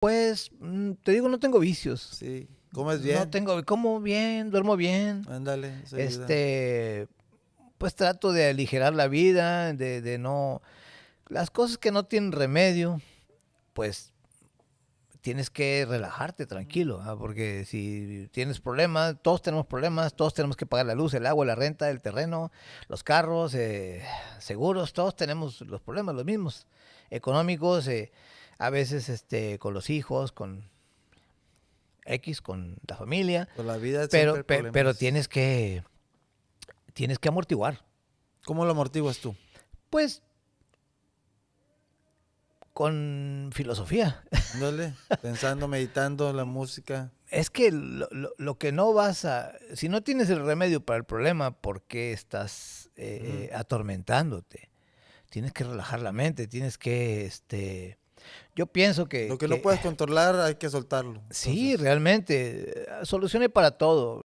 Pues, mm, te digo, no tengo vicios. Sí. ¿Comes bien? No tengo, como bien, duermo bien. Ándale. Este, pues trato de aligerar la vida, de, de, no... Las cosas que no tienen remedio, pues tienes que relajarte tranquilo, ah, porque si tienes problemas, todos tenemos problemas, todos tenemos que pagar la luz, el agua, la renta, el terreno, los carros, eh, seguros, todos tenemos los problemas, los mismos, económicos. Eh, a veces este, con los hijos, con X, con la familia. Con la vida. Pero, pero tienes que, tienes que amortiguar. ¿Cómo lo amortiguas tú? Pues con filosofía. Dale, pensando, meditando, la música. Es que lo, que no vas a... Si no tienes el remedio para el problema, ¿por qué estás eh, atormentándote? Tienes que relajar la mente, tienes que este, yo pienso que... Lo que, no puedes controlar hay que soltarlo. Sí, realmente. Eh, Soluciones para todo.